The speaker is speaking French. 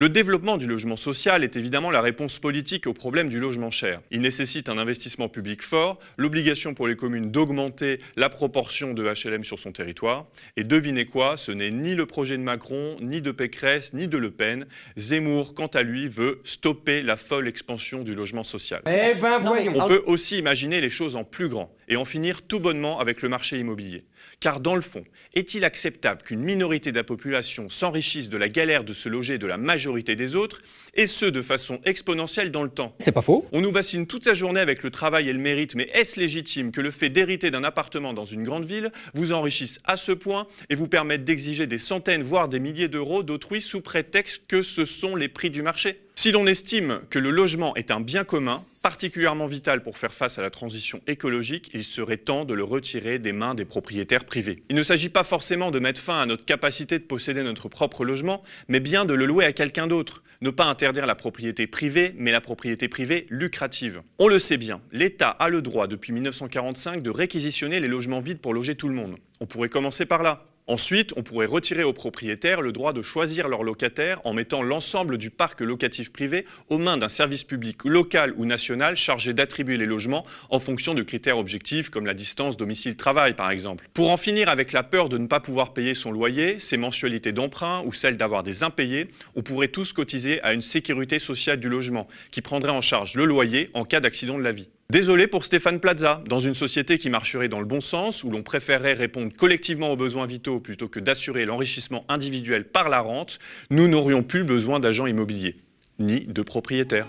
Le développement du logement social est évidemment la réponse politique au problème du logement cher. Il nécessite un investissement public fort, l'obligation pour les communes d'augmenter la proportion de HLM sur son territoire. Et devinez quoi, ce n'est ni le projet de Macron, ni de Pécresse, ni de Le Pen. Zemmour, quant à lui, veut stopper la folle expansion du logement social. Eh ben, voyons. On peut aussi imaginer les choses en plus grand et en finir tout bonnement avec le marché immobilier. Car dans le fond, est-il acceptable qu'une minorité de la population s'enrichisse de la galère de se loger de la majorité des autres, et ce de façon exponentielle dans le temps C'est pas faux. On nous bassine toute la journée avec le travail et le mérite, mais est-ce légitime que le fait d'hériter d'un appartement dans une grande ville vous enrichisse à ce point et vous permette d'exiger des centaines, voire des milliers d'euros d'autrui sous prétexte que ce sont les prix du marché si l'on estime que le logement est un bien commun, particulièrement vital pour faire face à la transition écologique, il serait temps de le retirer des mains des propriétaires privés. Il ne s'agit pas forcément de mettre fin à notre capacité de posséder notre propre logement, mais bien de le louer à quelqu'un d'autre. Ne pas interdire la propriété privée, mais la propriété privée lucrative. On le sait bien, l'État a le droit depuis 1945 de réquisitionner les logements vides pour loger tout le monde. On pourrait commencer par là. Ensuite, on pourrait retirer aux propriétaires le droit de choisir leurs locataires en mettant l'ensemble du parc locatif privé aux mains d'un service public local ou national chargé d'attribuer les logements en fonction de critères objectifs comme la distance domicile-travail par exemple. Pour en finir avec la peur de ne pas pouvoir payer son loyer, ses mensualités d'emprunt ou celle d'avoir des impayés, on pourrait tous cotiser à une sécurité sociale du logement qui prendrait en charge le loyer en cas d'accident de la vie. Désolé pour Stéphane Plaza. Dans une société qui marcherait dans le bon sens, où l'on préférerait répondre collectivement aux besoins vitaux plutôt que d'assurer l'enrichissement individuel par la rente, nous n'aurions plus besoin d'agents immobiliers, ni de propriétaires.